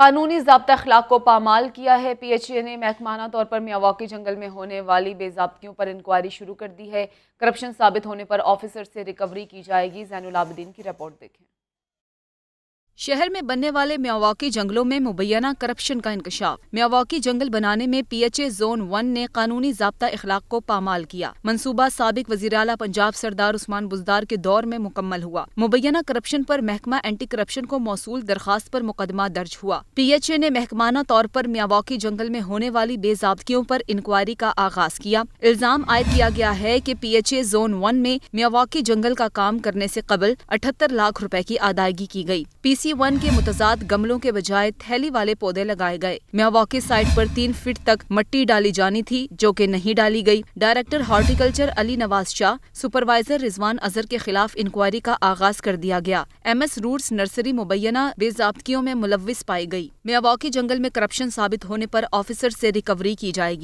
कानूनी जबता अखलाक को पामाल किया है पी एच ए ने महकमाना तौर पर मियावाकी जंगल में होने वाली बेजाबतियों पर इंक्वायरी शुरू कर दी है करप्शन साबित होने पर ऑफिसर से रिकवरी की जाएगी जैनलाबद्दीन की रिपोर्ट देखें शहर में बनने वाले म्यावाकी जंगलों में मुबैना करप्शन का इंकशाफ म्यावाकी जंगल बनाने में P H A zone one ने कानूनी जबता इखलाक को पामाल किया मनसूबा सबक वजी अला पंजाब सरदार उस्मान बुजदार के दौर में मुकम्मल हुआ मुबैना करप्शन आरोप महकमा एंटी करप्शन को मौसू दरखास्त आरोप मुकदमा दर्ज हुआ पी एच ए ने महकमाना तौर पर म्यावाकी जंगल में होने वाली बेजाबतियों आरोप इंक्वायरी का आगाज किया इल्जाम आयद किया गया है की P H A zone one में म्यावाकी जंगल का काम करने ऐसी कबल अठहत्तर लाख रूपए की अदायगी की गयी पी सी मियावाकी वन के मुतजाद गमलों के बजाय थैली वाले पौधे लगाए गए मियावाकी साइट पर तीन फीट तक मट्टी डाली जानी थी जो कि नहीं डाली गई director horticulture Ali Nawaz Shah supervisor Rizwan Azhar के खिलाफ इंक्वायरी का आगाज कर दिया गया एम एस रूट नर्सरी मुबैना बेजाबतियों में मुलविस पाई गयी मियावाकी जंगल में करप्शन साबित होने आरोप ऑफिसर ऐसी रिकवरी की जाएगी